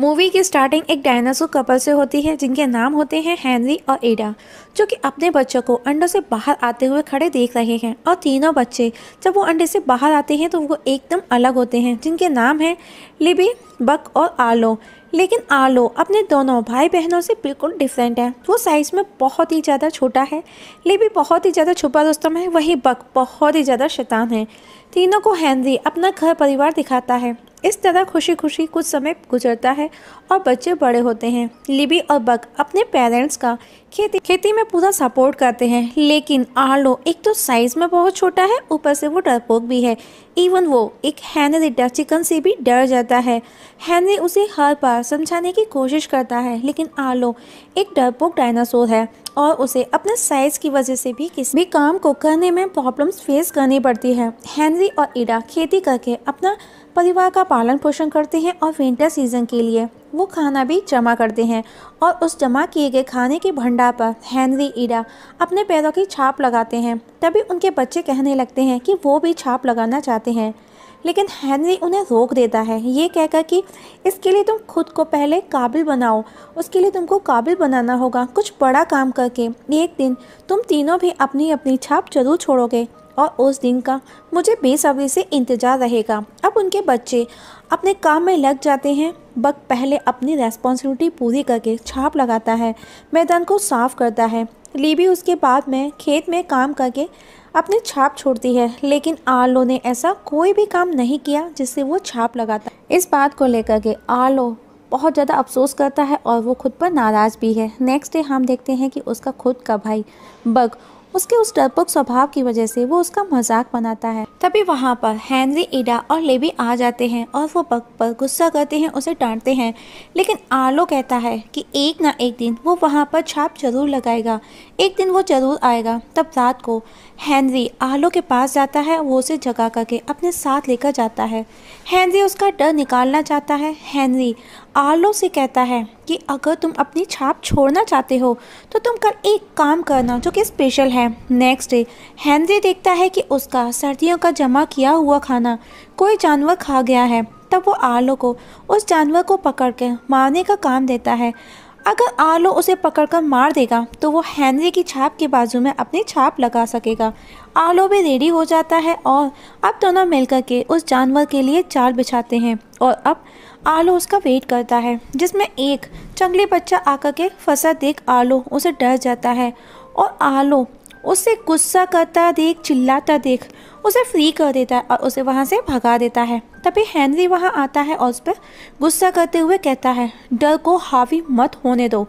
movie की starting एक dinosaur couple से होती है जिनके नाम होते हैं हेनरी और एडा जो कि अपने बच्चों को अंडों से बाहर आते हुए खड़े देख रहे हैं और तीनों बच्चे जब वो अंडे से बाहर आते हैं तो वो एकदम अलग होते हैं जिनके नाम हैं लिबी बक और आलो लेकिन आलो अपने दोनों भाई बहनों से बिल्कुल डिफरेंट है वो साइज़ में बहुत ही ज़्यादा छोटा है लिबी बहुत ही ज़्यादा छुपा दोस्तों है वही बक बहुत ही ज़्यादा शैतान है तीनों को हेनरी अपना घर परिवार दिखाता है इस तरह खुशी खुशी कुछ समय गुजरता है और बच्चे बड़े होते हैं लिबी और बक अपने पेरेंट्स का खेती खेती में पूरा सपोर्ट करते हैं लेकिन आलो एक तो साइज में बहुत छोटा है ऊपर से वो डरपोक भी है इवन वो एक हैनरीटा चिकन से भी डर जाता है हैनरी उसे हर बार समझाने की कोशिश करता है लेकिन आलो एक डरपोक डायनासोर है और उसे अपने साइज़ की वजह से भी किसी भी काम को करने में प्रॉब्लम्स फेस करनी पड़ती है हैनरी और ईडा खेती करके अपना परिवार का पालन पोषण करते हैं और विंटर सीजन के लिए वो खाना भी जमा करते हैं और उस जमा किए गए खाने के भंडार पर हैंनरी ईडा अपने पैरों की छाप लगाते हैं तभी उनके बच्चे कहने लगते हैं कि वो भी छाप लगाना चाहते हैं लेकिन हैंनरी उन्हें रोक देता है ये कहकर कि इसके लिए तुम खुद को पहले काबिल बनाओ उसके लिए तुमको काबिल बनाना होगा कुछ बड़ा काम करके एक दिन तुम तीनों भी अपनी अपनी छाप जरूर छोड़ोगे और उस दिन का मुझे बेसब्री से इंतज़ार रहेगा अब उनके बच्चे अपने काम में लग जाते हैं बक पहले अपनी रेस्पॉन्सिबिलिटी पूरी करके छाप लगाता है मैदान को साफ करता है लीबी उसके बाद में खेत में काम करके अपनी छाप छोड़ती है लेकिन आलो ने ऐसा कोई भी काम नहीं किया जिससे वो छाप लगाता इस बात को लेकर के आलो बहुत ज़्यादा अफसोस करता है और वो खुद पर नाराज़ भी है नेक्स्ट डे हम देखते हैं कि उसका खुद का भाई बग उसके उस डरपोक स्वभाव की वजह से वो उसका मजाक बनाता है तभी वहाँ पर हैनरी इडा और लेबी आ जाते हैं और वो बक पर गुस्सा करते हैं उसे डांटते हैं लेकिन आलो कहता है कि एक ना एक दिन वो वहाँ पर छाप जरूर लगाएगा एक दिन वो जरूर आएगा तब रात को हैनरी आलो के पास जाता है वो उसे जगा करके अपने साथ लेकर जाता है हैंनरी उसका डर निकालना चाहता है हैनरी आलो से कहता है कि अगर तुम अपनी छाप छोड़ना चाहते हो तो तुम कल एक काम करना जो कि स्पेशल है नेक्स्ट डे हैंनरी देखता है कि उसका सर्दियों का जमा किया हुआ खाना कोई जानवर खा गया है तब वो आलो को उस जानवर को पकड़ कर मारने का काम देता है अगर आलो उसे पकड़कर मार देगा तो वो हैनरी की छाप के बाजू में अपनी छाप लगा सकेगा आलो भी रेडी हो जाता है और अब दोनों मिलकर के उस जानवर के लिए चाल बिछाते हैं और अब आलो उसका वेट करता है जिसमें एक जंगली बच्चा आकर के फंसा देख आलो उसे डर जाता है और आलो उसे गुस्सा करता देख चिल्लाता देख उसे फ्री कर देता है और उसे वहाँ से भगा देता है तभी हैंनरी वहाँ आता है और उस पर गुस्सा करते हुए कहता है डर को हावी मत होने दो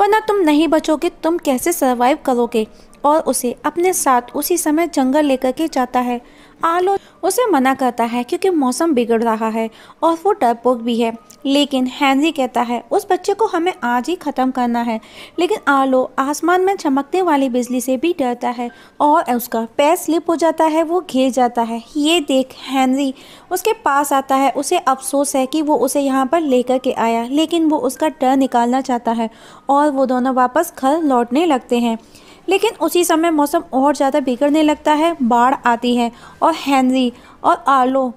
वरना तुम नहीं बचोगे तुम कैसे सर्वाइव करोगे और उसे अपने साथ उसी समय जंगल लेकर के जाता है आलो उसे मना करता है क्योंकि मौसम बिगड़ रहा है और वो डरपोक भी है लेकिन हैनरी कहता है उस बच्चे को हमें आज ही ख़त्म करना है लेकिन आलो आसमान में चमकने वाली बिजली से भी डरता है और उसका पैर स्लिप हो जाता है वो घिर जाता है ये देख हैनरी उसके पास आता है उसे अफसोस है कि वो उसे यहाँ पर लेकर के आया लेकिन वो उसका डर निकालना चाहता है और वो दोनों वापस घर लौटने लगते हैं लेकिन उसी समय मौसम और ज़्यादा बिगड़ने लगता है बाढ़ आती है और हैंनरी और आलो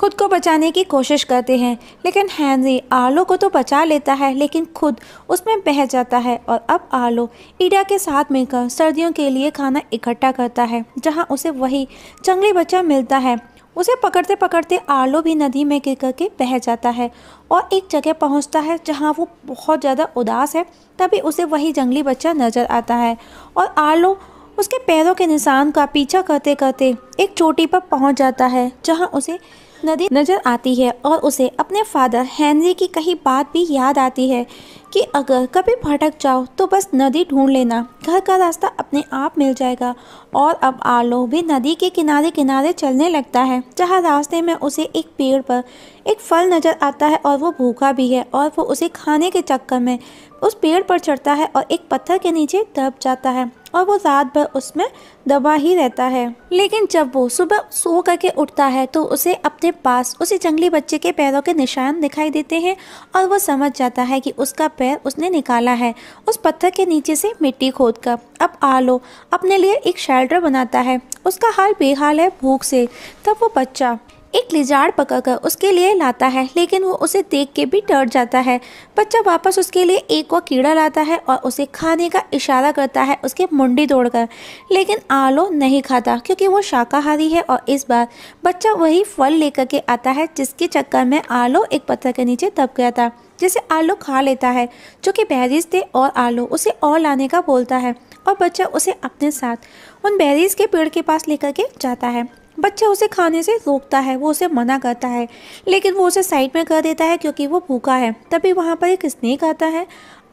खुद को बचाने की कोशिश करते हैं लेकिन हैंनरी आलो को तो बचा लेता है लेकिन खुद उसमें बह जाता है और अब आलो ईडा के साथ मिलकर सर्दियों के लिए खाना इकट्ठा करता है जहां उसे वही जंगली बच्चा मिलता है उसे पकड़ते पकड़ते आलो भी नदी में गिर करके बह जाता है और एक जगह पहुंचता है जहां वो बहुत ज़्यादा उदास है तभी उसे वही जंगली बच्चा नज़र आता है और आलो उसके पैरों के निशान का पीछा करते करते एक चोटी पर पहुंच जाता है जहां उसे नदी नजर आती है और उसे अपने फादर हैनरी की कही बात भी याद आती है कि अगर कभी भटक जाओ तो बस नदी ढूंढ लेना घर का रास्ता अपने आप मिल जाएगा और अब आलो भी नदी के किनारे किनारे चलने लगता है जहाँ रास्ते में उसे एक पेड़ पर एक फल नज़र आता है और वो भूखा भी है और वो उसे खाने के चक्कर में उस पेड़ पर चढ़ता है और एक पत्थर के नीचे दब जाता है और वो रात भर उसमें दबा ही रहता है लेकिन जब वो सुबह सो करके उठता है तो उसे अपने पास उसी जंगली बच्चे के पैरों के निशान दिखाई देते हैं और वो समझ जाता है कि उसका पैर उसने निकाला है उस पत्थर के नीचे से मिट्टी खोद कर अब आलो अपने लिए एक शेल्टर बनाता है उसका हाल बेहाल है भूख से तब वो बच्चा एक लिजाड़ कर उसके लिए लाता है लेकिन वो उसे देख के भी डर जाता है बच्चा वापस उसके लिए एक और कीड़ा लाता है और उसे खाने का इशारा करता है उसके मुंडी तोड़कर लेकिन आलो नहीं खाता क्योंकि वो शाकाहारी है और इस बार बच्चा वही फल लेकर के आता है जिसके चक्कर में आलो एक पत्थर के नीचे दब गया था जिसे आलू खा लेता है जो कि बहरीज थे और आलू उसे और लाने का बोलता है और बच्चा उसे अपने साथ उन बहरीज के पेड़ के पास लेकर के जाता है बच्चा उसे खाने से रोकता है वो उसे मना करता है लेकिन वो उसे साइड में कर देता है क्योंकि वो भूखा है तभी वहाँ पर एक स्नेक आता है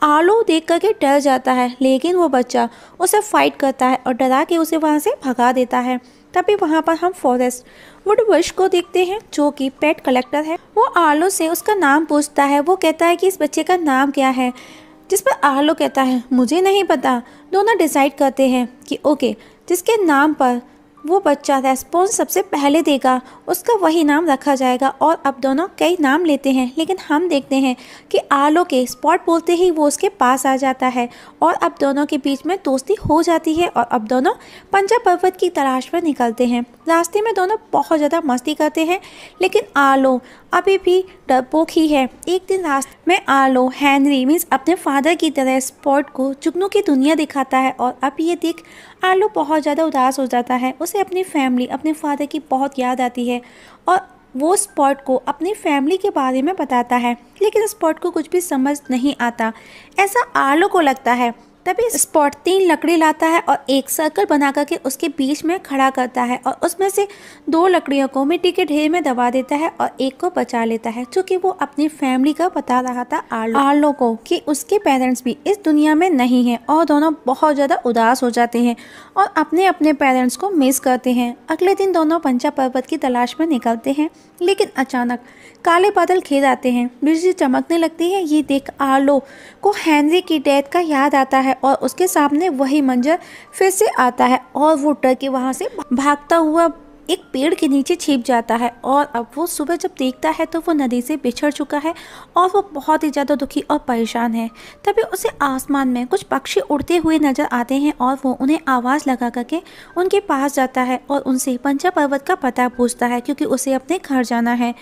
आलू देख करके डर जाता है लेकिन वो बच्चा उसे फाइट करता है और डरा के उसे वहाँ से भगा देता है तभी वहाँ पर हम फॉरेस्ट वर्ष को देखते हैं जो कि पेट कलेक्टर है वो आलू से उसका नाम पूछता है वो कहता है कि इस बच्चे का नाम क्या है जिस पर आलो कहता है मुझे नहीं पता दोनों डिसाइड करते हैं कि ओके जिसके नाम पर वो बच्चा रेस्पॉन्स सबसे पहले देगा उसका वही नाम रखा जाएगा और अब दोनों कई नाम लेते हैं लेकिन हम देखते हैं कि आलो के स्पॉट बोलते ही वो उसके पास आ जाता है और अब दोनों के बीच में दोस्ती हो जाती है और अब दोनों पंजा पर्वत की तलाश पर निकलते हैं रास्ते में दोनों बहुत ज़्यादा मस्ती करते हैं लेकिन आलो अभी भी डरपोक ही है एक दिन रास्ते में आलो हैनरी मीन्स अपने फादर की तरह स्पॉट को चुगनू की दुनिया दिखाता है और अब ये देख आलू बहुत ज़्यादा उदास हो जाता है उसे अपनी फैमिली अपने फादर की बहुत याद आती है और वो स्पॉट को अपनी फैमिली के बारे में बताता है लेकिन स्पॉट को कुछ भी समझ नहीं आता ऐसा आलू को लगता है तभी स्पॉट तीन लकड़ी लाता है और एक सर्कल बना करके उसके बीच में खड़ा करता है और उसमें से दो लकड़ियों को मिट्टी के ढेर में दबा देता है और एक को बचा लेता है क्योंकि वो अपनी फैमिली का बता रहा था आलो आलो को कि उसके पेरेंट्स भी इस दुनिया में नहीं हैं और दोनों बहुत ज़्यादा उदास हो जाते हैं और अपने अपने पेरेंट्स को मिस करते हैं अगले दिन दोनों पंचा पर्वत की तलाश में निकलते हैं लेकिन अचानक काले बादल खेद आते हैं बिजली चमकने लगती है ये देख आलो को हैंनरी की डेथ का याद आता है है और उसके सामने वही मंजर फिर से आता है और वो डर के वहाँ से भागता हुआ एक पेड़ के नीचे छिप जाता है और अब वो सुबह जब देखता है तो वो नदी से बिछड़ चुका है और वो बहुत ही ज़्यादा दुखी और परेशान है तभी उसे आसमान में कुछ पक्षी उड़ते हुए नज़र आते हैं और वो उन्हें आवाज़ लगा करके उनके पास जाता है और उनसे पंचा पर्वत का पता पूछता है क्योंकि उसे अपने घर जाना है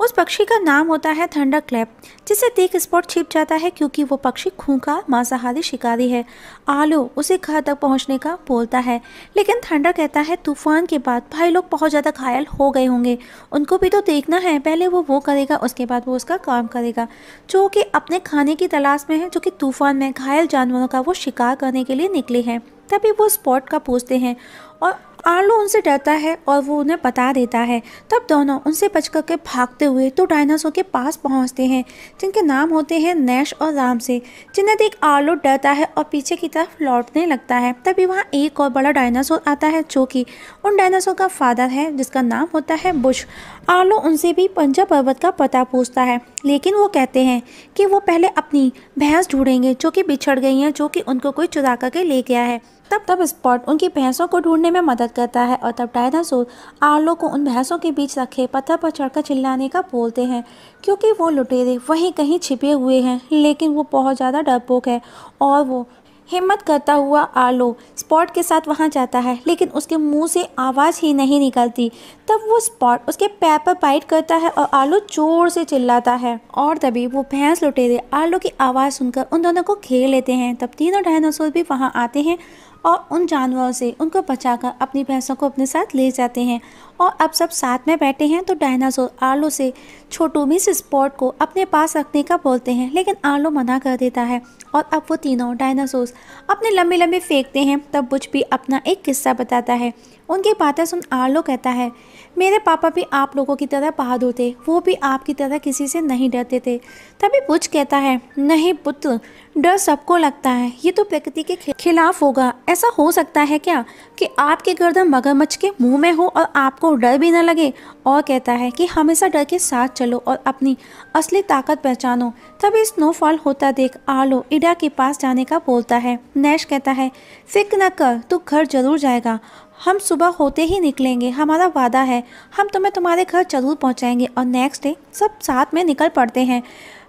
उस पक्षी का नाम होता है थंडर क्लैप जिसे देख स्पॉट छिप जाता है क्योंकि वो पक्षी खूंखा मांसाहारी शिकारी है आलो उसे घर तक पहुंचने का बोलता है लेकिन थंडर कहता है तूफान के बाद भाई लोग बहुत ज़्यादा घायल हो गए होंगे उनको भी तो देखना है पहले वो वो करेगा उसके बाद वो उसका काम करेगा जो कि अपने खाने की तलाश में है जो कि तूफान में घायल जानवरों का वो शिकार करने के लिए निकले हैं तभी वो स्पॉट का पूछते हैं और आलू उनसे डरता है और वो उन्हें बता देता है तब दोनों उनसे बच के भागते हुए तो डायनासोर के पास पहुंचते हैं जिनके नाम होते हैं नैश और राम से जिन्हें देख आर्लो डरता है और पीछे की तरफ लौटने लगता है तभी वहाँ एक और बड़ा डायनासोर आता है जो कि उन डायनासोर का फादर है जिसका नाम होता है बुश आलू उनसे भी पंजा पर्वत का पता पूछता है लेकिन वो कहते हैं कि वो पहले अपनी भैंस ढूंढेंगे जो कि बिछड़ गई हैं जो कि उनको कोई चुरा करके ले गया है तब तब स्पॉट उनकी भैंसों को ढूंढने में मदद करता है और तब डायनासोर आलो को उन भैंसों के बीच रखे पत्थर पर चढ़कर चिल्लाने का बोलते हैं क्योंकि वो लुटेरे वहीं कहीं छिपे हुए हैं लेकिन वो बहुत ज़्यादा डरपोक है और वो हिम्मत करता हुआ आलो स्पॉट के साथ वहाँ जाता है लेकिन उसके मुंह से आवाज़ ही नहीं निकलती तब वो स्पॉट उसके पैर पर बाइट करता है और आलो जोर से चिल्लाता है और तभी वो भैंस लुटेरे आलो की आवाज़ सुनकर उन दोनों को घेर लेते हैं तब तीनों डायनासोर भी वहाँ आते हैं और उन जानवरों से उनको बचाकर अपनी भैंसों को अपने साथ ले जाते हैं और अब सब साथ में बैठे हैं तो डायनासोर आलू से छोटू मिस स्पॉट को अपने पास रखने का बोलते हैं लेकिन आलू मना कर देता है और अब वो तीनों डायनासोर अपने लंबे लंबे फेंकते हैं तब बुझ भी अपना एक किस्सा बताता है उनकी बातें सुन आरलो कहता है मेरे पापा भी आप लोगों की तरह बहादुर थे वो भी आपकी तरह किसी से नहीं डरते थे तभी पुछ कहता है नहीं पुत्र डर सबको लगता है ये तो प्रकृति के खिलाफ होगा ऐसा हो सकता है क्या कि आपके गर्दन मगरमच्छ के मुंह में हो और आपको डर भी ना लगे और कहता है कि हमेशा डर के साथ चलो और अपनी असली ताकत पहचानो तभी स्नोफॉल होता देख आलो इडा के पास जाने का बोलता है नैश कहता है फिक्र न कर तू घर जरूर जाएगा हम सुबह होते ही निकलेंगे हमारा वादा है हम तुम्हें तुम्हारे घर जरूर पहुंचाएंगे और नेक्स्ट डे सब साथ में निकल पड़ते हैं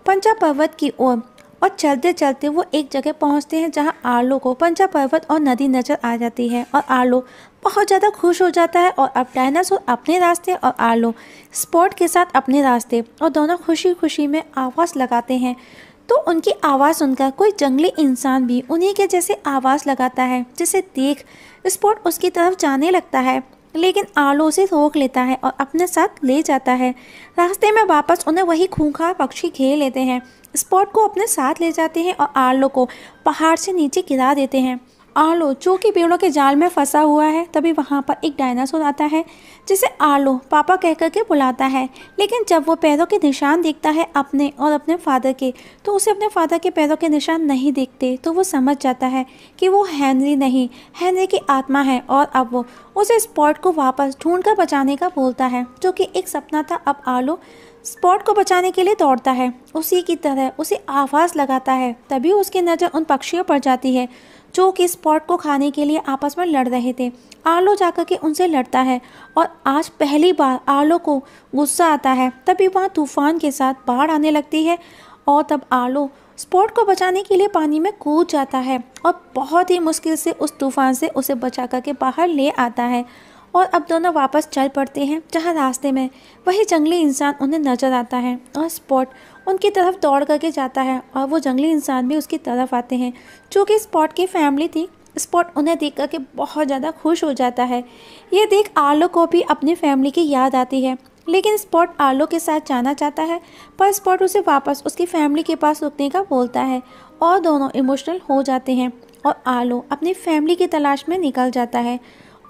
पंचा पर्वत की ओर और चलते चलते वो एक जगह पहुंचते हैं जहां आलो को पंचा पर्वत और नदी नज़र आ जाती है और आलो बहुत ज़्यादा खुश हो जाता है और अब डायनासोर अपने रास्ते और आलो स्पॉट के साथ अपने रास्ते और दोनों खुशी खुशी में आवाज़ लगाते हैं तो उनकी आवाज़ सुनकर कोई जंगली इंसान भी उन्हीं के जैसे आवाज़ लगाता है जिसे देख स्पॉट उसकी तरफ जाने लगता है लेकिन आलो उसे रोक लेता है और अपने साथ ले जाता है रास्ते में वापस उन्हें वही खूंखार पक्षी घेर लेते हैं स्पॉट को अपने साथ ले जाते हैं और आलो को पहाड़ से नीचे गिरा देते हैं आलो जो कि पेड़ों के जाल में फंसा हुआ है तभी वहाँ पर एक डायनासोर आता है जिसे आलो पापा कह के बुलाता है लेकिन जब वो पैरों के निशान देखता है अपने और अपने फादर के तो उसे अपने फादर के पैरों के निशान नहीं देखते तो वो समझ जाता है कि वो हैनरी नहीं हैनरी की आत्मा है और अब वो उस स्पॉट को वापस ढूंढ कर बचाने का बोलता है जो कि एक सपना था अब आलो स्पॉट को बचाने के लिए दौड़ता है उसी की तरह उसे आवाज़ लगाता है तभी उसकी नज़र उन पक्षियों पर जाती है जो कि स्पॉट को खाने के लिए आपस में लड़ रहे थे आर्लो जाकर के उनसे लड़ता है और आज पहली बार आर्लो को गुस्सा आता है तभी वहाँ तूफान के साथ बाढ़ आने लगती है और तब आर्लो स्पॉट को बचाने के लिए पानी में कूद जाता है और बहुत ही मुश्किल से उस तूफान से उसे बचा करके बाहर ले आता है और अब दोनों वापस चल पड़ते हैं जहाँ रास्ते में वही जंगली इंसान उन्हें नजर आता है और स्पॉट उनकी तरफ दौड़ करके जाता है और वो जंगली इंसान भी उसकी तरफ आते हैं चूँकि स्पॉट की फैमिली थी स्पॉट उन्हें देख करके बहुत ज़्यादा खुश हो जाता है ये देख आलो को भी अपनी फैमिली की याद आती है लेकिन स्पॉट आलो के साथ जाना चाहता है पर स्पॉट उसे वापस उसकी फैमिली के पास रुकने का बोलता है और दोनों इमोशनल हो जाते हैं और आलो अपनी फैमिली की तलाश में निकल जाता है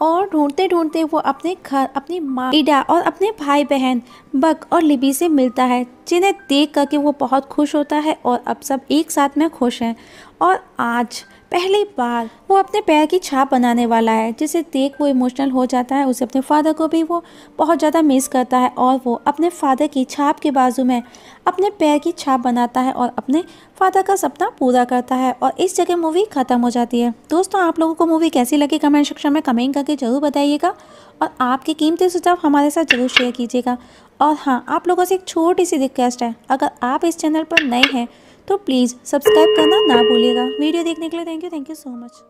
और ढूंढते ढूंढते वो अपने घर अपनी माँ ईडा और अपने भाई बहन बक और लिबी से मिलता है जिन्हें देख करके वो बहुत खुश होता है और अब सब एक साथ में खुश हैं और आज पहली बार वो अपने पैर की छाप बनाने वाला है जिसे देख वो इमोशनल हो जाता है उसे अपने फादर को भी वो बहुत ज़्यादा मिस करता है और वो अपने फादर की छाप के बाजू में अपने पैर की छाप बनाता है और अपने फादर का सपना पूरा करता है और इस जगह मूवी ख़त्म हो जाती है दोस्तों आप लोगों को मूवी कैसी लगी कमेंट सेक्शन में कमेंट करके ज़रूर बताइएगा और आपके कीमती सुझाव हमारे साथ ज़रूर शेयर कीजिएगा और हाँ आप लोगों से एक छोटी सी रिक्वेस्ट है अगर आप इस चैनल पर नए हैं तो प्लीज़ सब्सक्राइब करना ना भूलिएगा वीडियो देखने के लिए thank you thank you so much